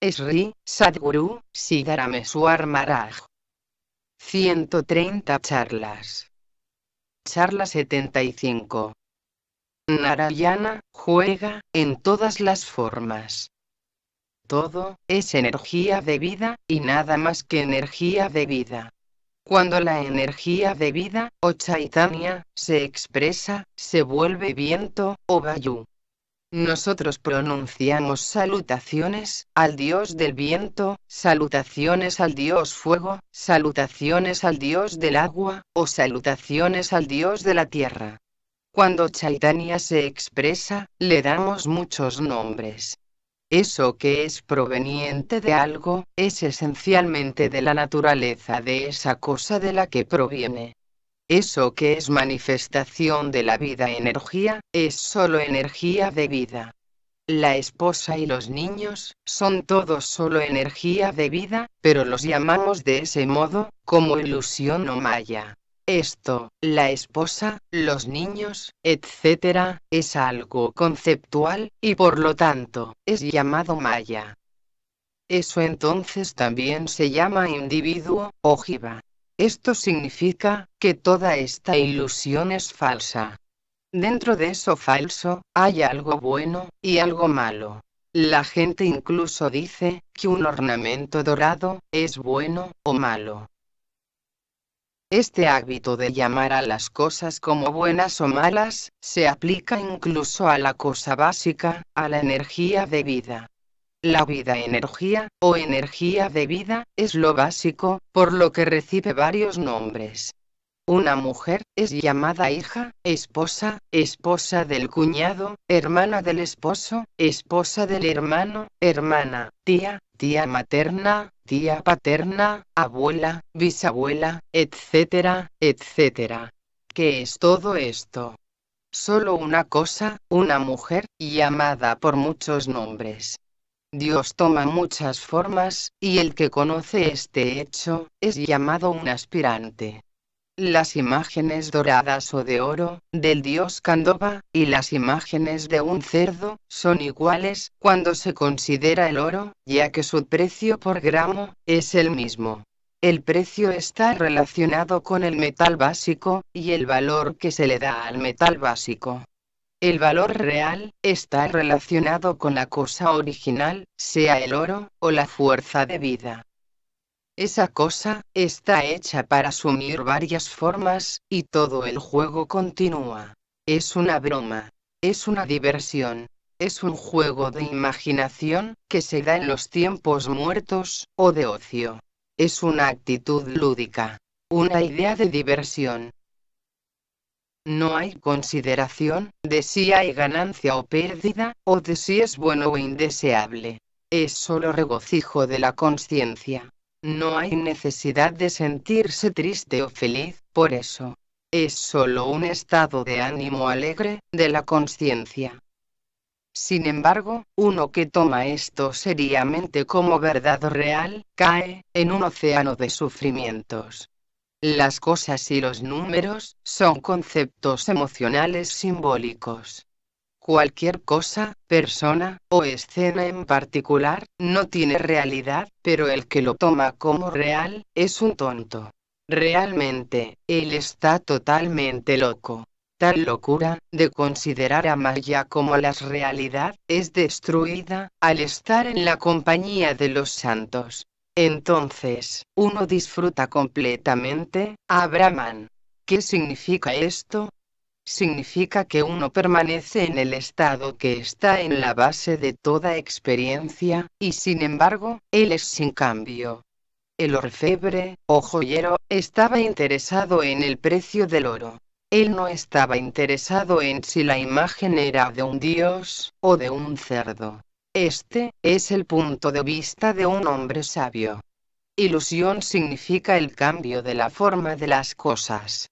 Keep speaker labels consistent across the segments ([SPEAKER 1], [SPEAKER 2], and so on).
[SPEAKER 1] Esri, Sadguru Siddharameswar Maraj. 130 charlas. Charla 75. Narayana juega en todas las formas. Todo es energía de vida y nada más que energía de vida. Cuando la energía de vida, o chaitanya, se expresa, se vuelve viento, o vayu, nosotros pronunciamos salutaciones al dios del viento, salutaciones al dios fuego, salutaciones al dios del agua, o salutaciones al dios de la tierra. Cuando Chaitanya se expresa, le damos muchos nombres. Eso que es proveniente de algo, es esencialmente de la naturaleza de esa cosa de la que proviene. Eso que es manifestación de la vida energía, es solo energía de vida. La esposa y los niños, son todos solo energía de vida, pero los llamamos de ese modo, como ilusión o maya. Esto, la esposa, los niños, etc., es algo conceptual, y por lo tanto, es llamado maya. Eso entonces también se llama individuo, ojiva. Esto significa que toda esta ilusión es falsa. Dentro de eso falso, hay algo bueno y algo malo. La gente incluso dice que un ornamento dorado es bueno o malo. Este hábito de llamar a las cosas como buenas o malas se aplica incluso a la cosa básica, a la energía de vida. La vida energía, o energía de vida, es lo básico, por lo que recibe varios nombres. Una mujer es llamada hija, esposa, esposa del cuñado, hermana del esposo, esposa del hermano, hermana, tía, tía materna, tía paterna, abuela, bisabuela, etcétera, etcétera. ¿Qué es todo esto? Solo una cosa, una mujer, llamada por muchos nombres. Dios toma muchas formas, y el que conoce este hecho, es llamado un aspirante. Las imágenes doradas o de oro, del dios Candoba, y las imágenes de un cerdo, son iguales cuando se considera el oro, ya que su precio por gramo, es el mismo. El precio está relacionado con el metal básico, y el valor que se le da al metal básico. El valor real está relacionado con la cosa original, sea el oro, o la fuerza de vida. Esa cosa está hecha para asumir varias formas, y todo el juego continúa. Es una broma. Es una diversión. Es un juego de imaginación, que se da en los tiempos muertos, o de ocio. Es una actitud lúdica. Una idea de diversión no hay consideración de si hay ganancia o pérdida, o de si es bueno o indeseable. Es solo regocijo de la conciencia. No hay necesidad de sentirse triste o feliz, por eso. Es solo un estado de ánimo alegre, de la conciencia. Sin embargo, uno que toma esto seriamente como verdad real, cae en un océano de sufrimientos. Las cosas y los números son conceptos emocionales simbólicos. Cualquier cosa, persona o escena en particular no tiene realidad, pero el que lo toma como real es un tonto. Realmente, él está totalmente loco. Tal locura, de considerar a Maya como la realidad, es destruida, al estar en la compañía de los santos. Entonces, uno disfruta completamente a Brahman. ¿Qué significa esto? Significa que uno permanece en el estado que está en la base de toda experiencia, y sin embargo, él es sin cambio. El orfebre, o joyero, estaba interesado en el precio del oro. Él no estaba interesado en si la imagen era de un dios, o de un cerdo. Este es el punto de vista de un hombre sabio. Ilusión significa el cambio de la forma de las cosas.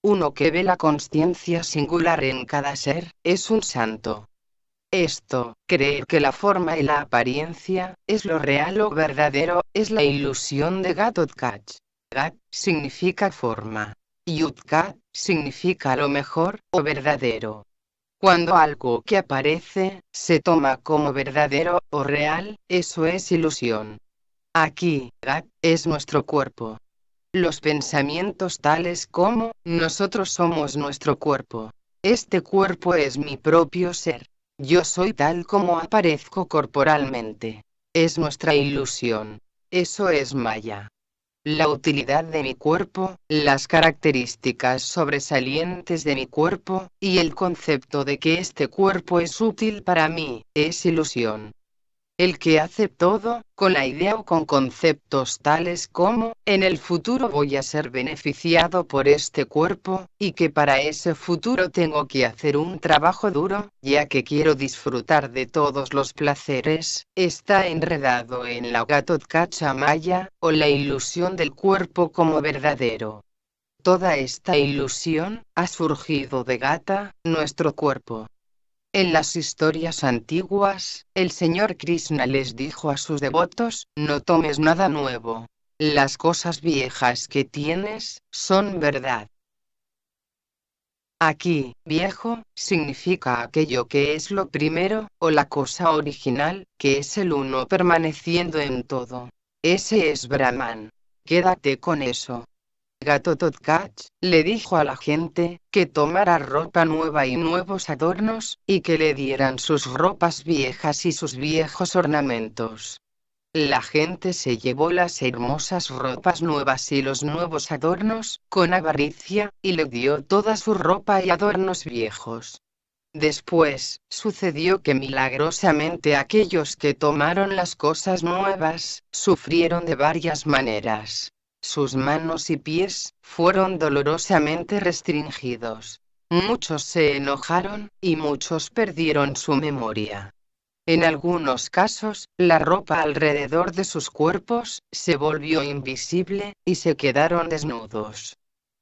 [SPEAKER 1] Uno que ve la conciencia singular en cada ser, es un santo. Esto, creer que la forma y la apariencia, es lo real o verdadero, es la ilusión de Gatotkach. Gat significa forma. Yutka, significa lo mejor o verdadero. Cuando algo que aparece, se toma como verdadero o real, eso es ilusión. Aquí, es nuestro cuerpo. Los pensamientos tales como, nosotros somos nuestro cuerpo. Este cuerpo es mi propio ser. Yo soy tal como aparezco corporalmente. Es nuestra ilusión. Eso es Maya la utilidad de mi cuerpo, las características sobresalientes de mi cuerpo, y el concepto de que este cuerpo es útil para mí, es ilusión el que hace todo, con la idea o con conceptos tales como, en el futuro voy a ser beneficiado por este cuerpo, y que para ese futuro tengo que hacer un trabajo duro, ya que quiero disfrutar de todos los placeres, está enredado en la Gatotkacha o la ilusión del cuerpo como verdadero. Toda esta ilusión ha surgido de Gata, nuestro cuerpo. En las historias antiguas, el señor Krishna les dijo a sus devotos, no tomes nada nuevo. Las cosas viejas que tienes, son verdad. Aquí, viejo, significa aquello que es lo primero, o la cosa original, que es el uno permaneciendo en todo. Ese es Brahman. Quédate con eso. Gato Totcatch, le dijo a la gente, que tomara ropa nueva y nuevos adornos, y que le dieran sus ropas viejas y sus viejos ornamentos. La gente se llevó las hermosas ropas nuevas y los nuevos adornos, con avaricia, y le dio toda su ropa y adornos viejos. Después, sucedió que milagrosamente aquellos que tomaron las cosas nuevas, sufrieron de varias maneras. Sus manos y pies fueron dolorosamente restringidos. Muchos se enojaron, y muchos perdieron su memoria. En algunos casos, la ropa alrededor de sus cuerpos se volvió invisible, y se quedaron desnudos.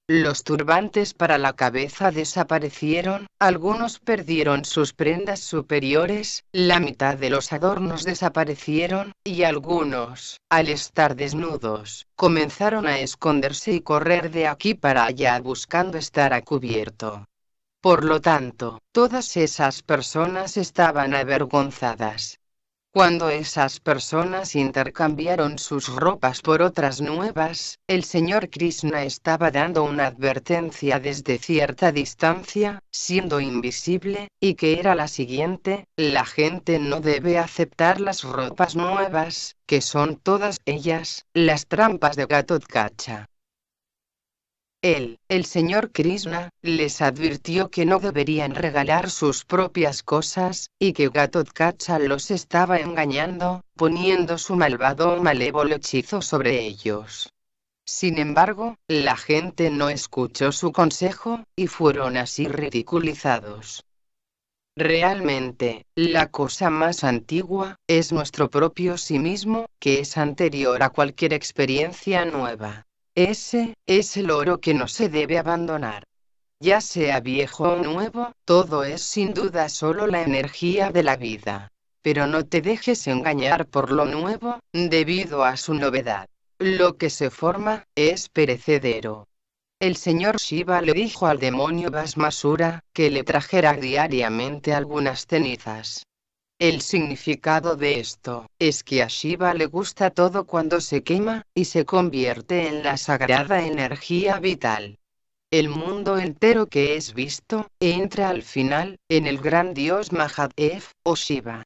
[SPEAKER 1] Los turbantes para la cabeza desaparecieron, algunos perdieron sus prendas superiores, la mitad de los adornos desaparecieron, y algunos, al estar desnudos, comenzaron a esconderse y correr de aquí para allá buscando estar a cubierto. Por lo tanto, todas esas personas estaban avergonzadas. Cuando esas personas intercambiaron sus ropas por otras nuevas, el señor Krishna estaba dando una advertencia desde cierta distancia, siendo invisible, y que era la siguiente, la gente no debe aceptar las ropas nuevas, que son todas ellas, las trampas de Gatotkacha. Él, el señor Krishna, les advirtió que no deberían regalar sus propias cosas, y que Gatotkacha los estaba engañando, poniendo su malvado o malévolo hechizo sobre ellos. Sin embargo, la gente no escuchó su consejo, y fueron así ridiculizados. Realmente, la cosa más antigua, es nuestro propio sí mismo, que es anterior a cualquier experiencia nueva. Ese es el oro que no se debe abandonar. Ya sea viejo o nuevo, todo es sin duda solo la energía de la vida. Pero no te dejes engañar por lo nuevo, debido a su novedad. Lo que se forma, es perecedero. El señor Shiva le dijo al demonio Basmasura, que le trajera diariamente algunas cenizas. El significado de esto es que a Shiva le gusta todo cuando se quema, y se convierte en la sagrada energía vital. El mundo entero que es visto, entra al final, en el gran dios Mahadev, o Shiva.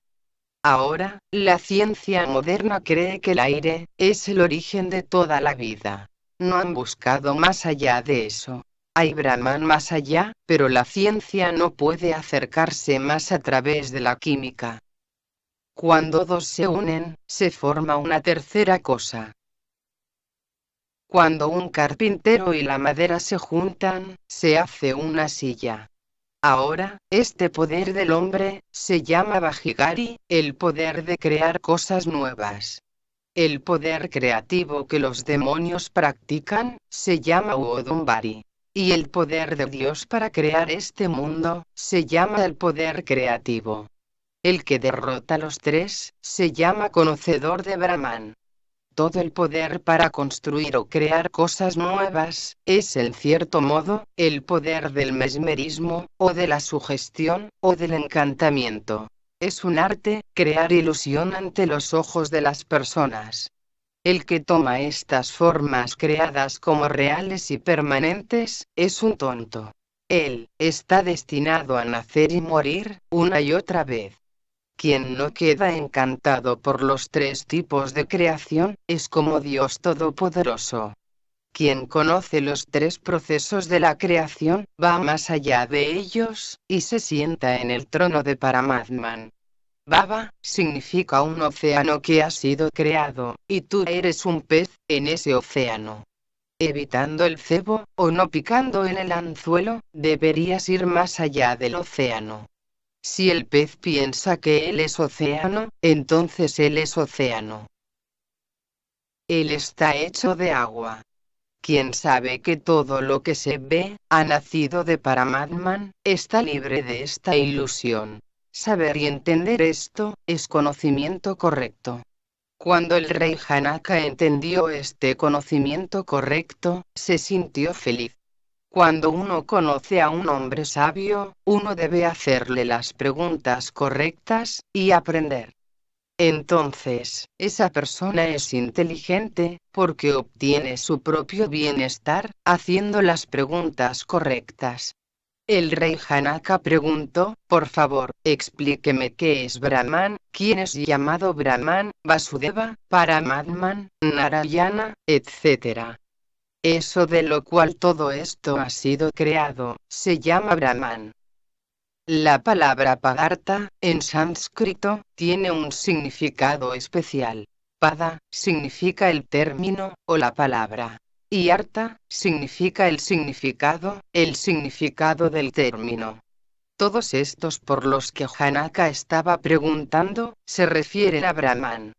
[SPEAKER 1] Ahora, la ciencia moderna cree que el aire es el origen de toda la vida. No han buscado más allá de eso. Hay Brahman más allá, pero la ciencia no puede acercarse más a través de la química. Cuando dos se unen, se forma una tercera cosa. Cuando un carpintero y la madera se juntan, se hace una silla. Ahora, este poder del hombre, se llama Vajigari, el poder de crear cosas nuevas. El poder creativo que los demonios practican, se llama Uodumbari. Y el poder de Dios para crear este mundo, se llama el poder creativo. El que derrota los tres, se llama conocedor de Brahman. Todo el poder para construir o crear cosas nuevas, es en cierto modo, el poder del mesmerismo, o de la sugestión, o del encantamiento. Es un arte, crear ilusión ante los ojos de las personas. El que toma estas formas creadas como reales y permanentes, es un tonto. Él, está destinado a nacer y morir, una y otra vez. Quien no queda encantado por los tres tipos de creación, es como Dios Todopoderoso. Quien conoce los tres procesos de la creación, va más allá de ellos, y se sienta en el trono de Paramatman. Baba, significa un océano que ha sido creado, y tú eres un pez, en ese océano. Evitando el cebo, o no picando en el anzuelo, deberías ir más allá del océano. Si el pez piensa que él es océano, entonces él es océano. Él está hecho de agua. Quien sabe que todo lo que se ve, ha nacido de Paramatman, está libre de esta ilusión. Saber y entender esto, es conocimiento correcto. Cuando el rey Hanaka entendió este conocimiento correcto, se sintió feliz. Cuando uno conoce a un hombre sabio, uno debe hacerle las preguntas correctas, y aprender. Entonces, esa persona es inteligente, porque obtiene su propio bienestar, haciendo las preguntas correctas. El rey Hanaka preguntó, por favor, explíqueme qué es Brahman, quién es llamado Brahman, Vasudeva, Paramatman, Narayana, etc. Eso de lo cual todo esto ha sido creado, se llama Brahman. La palabra Padarta, en sánscrito, tiene un significado especial. Pada, significa el término, o la palabra y significa el significado, el significado del término. Todos estos por los que Hanaka estaba preguntando, se refieren a Brahman.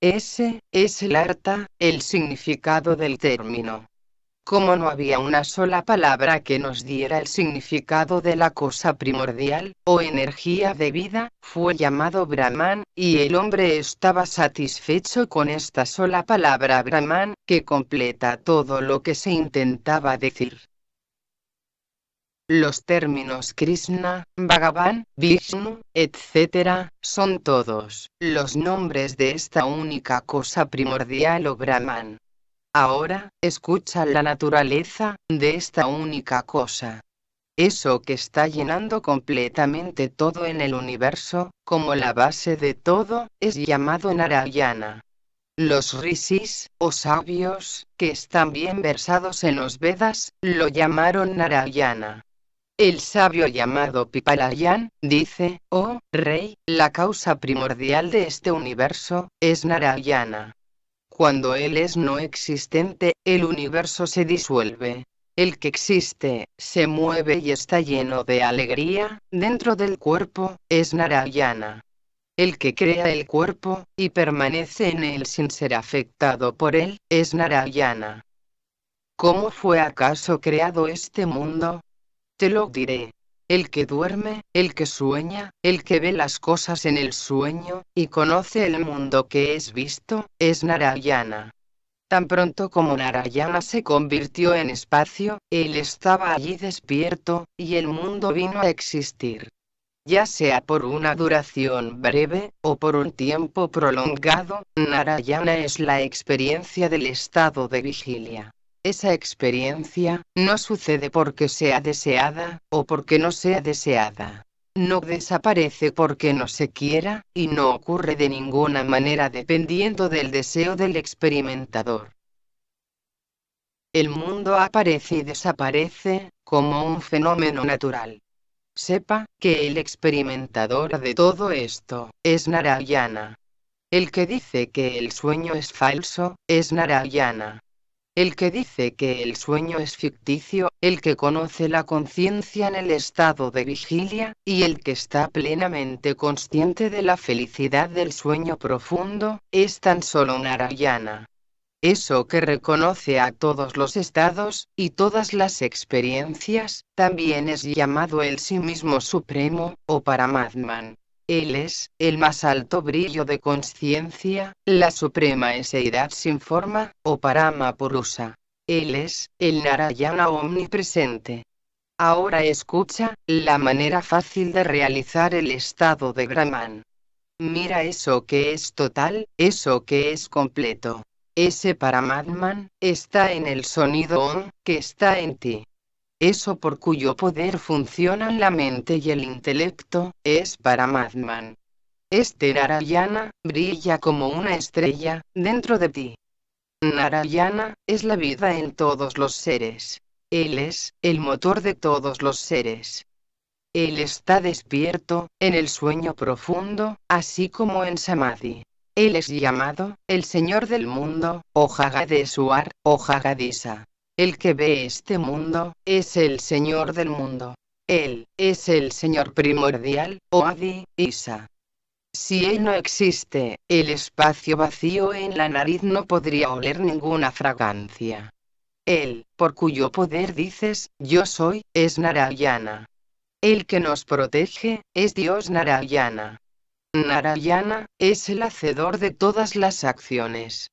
[SPEAKER 1] Ese es el arta, el significado del término como no había una sola palabra que nos diera el significado de la cosa primordial, o energía de vida, fue llamado Brahman, y el hombre estaba satisfecho con esta sola palabra Brahman, que completa todo lo que se intentaba decir. Los términos Krishna, Bhagavan, Vishnu, etc., son todos los nombres de esta única cosa primordial o Brahman. Ahora, escucha la naturaleza de esta única cosa. Eso que está llenando completamente todo en el universo, como la base de todo, es llamado Narayana. Los rishis, o sabios, que están bien versados en los Vedas, lo llamaron Narayana. El sabio llamado Pipalayan dice, oh, rey, la causa primordial de este universo, es Narayana. Cuando él es no existente, el universo se disuelve. El que existe, se mueve y está lleno de alegría, dentro del cuerpo, es Narayana. El que crea el cuerpo, y permanece en él sin ser afectado por él, es Narayana. ¿Cómo fue acaso creado este mundo? Te lo diré el que duerme, el que sueña, el que ve las cosas en el sueño, y conoce el mundo que es visto, es Narayana. Tan pronto como Narayana se convirtió en espacio, él estaba allí despierto, y el mundo vino a existir. Ya sea por una duración breve, o por un tiempo prolongado, Narayana es la experiencia del estado de vigilia. Esa experiencia, no sucede porque sea deseada, o porque no sea deseada. No desaparece porque no se quiera, y no ocurre de ninguna manera dependiendo del deseo del experimentador. El mundo aparece y desaparece, como un fenómeno natural. Sepa que el experimentador de todo esto es Narayana. El que dice que el sueño es falso, es Narayana. El que dice que el sueño es ficticio, el que conoce la conciencia en el estado de vigilia, y el que está plenamente consciente de la felicidad del sueño profundo, es tan solo un Eso que reconoce a todos los estados, y todas las experiencias, también es llamado el sí mismo supremo, o para Madman. Él es el más alto brillo de conciencia, la suprema eseidad sin forma, o Parama Purusa. Él es el Narayana omnipresente. Ahora escucha la manera fácil de realizar el estado de Brahman. Mira eso que es total, eso que es completo. Ese Paramatman está en el sonido Om que está en ti eso por cuyo poder funcionan la mente y el intelecto, es para Madman. Este Narayana, brilla como una estrella, dentro de ti. Narayana, es la vida en todos los seres. Él es, el motor de todos los seres. Él está despierto, en el sueño profundo, así como en Samadhi. Él es llamado, el Señor del mundo, o Jagadeswar, o Jagadisa. El que ve este mundo, es el Señor del mundo. Él, es el Señor primordial, o Adi, Isa. Si él no existe, el espacio vacío en la nariz no podría oler ninguna fragancia. Él, por cuyo poder dices, yo soy, es Narayana. El que nos protege, es Dios Narayana. Narayana, es el hacedor de todas las acciones.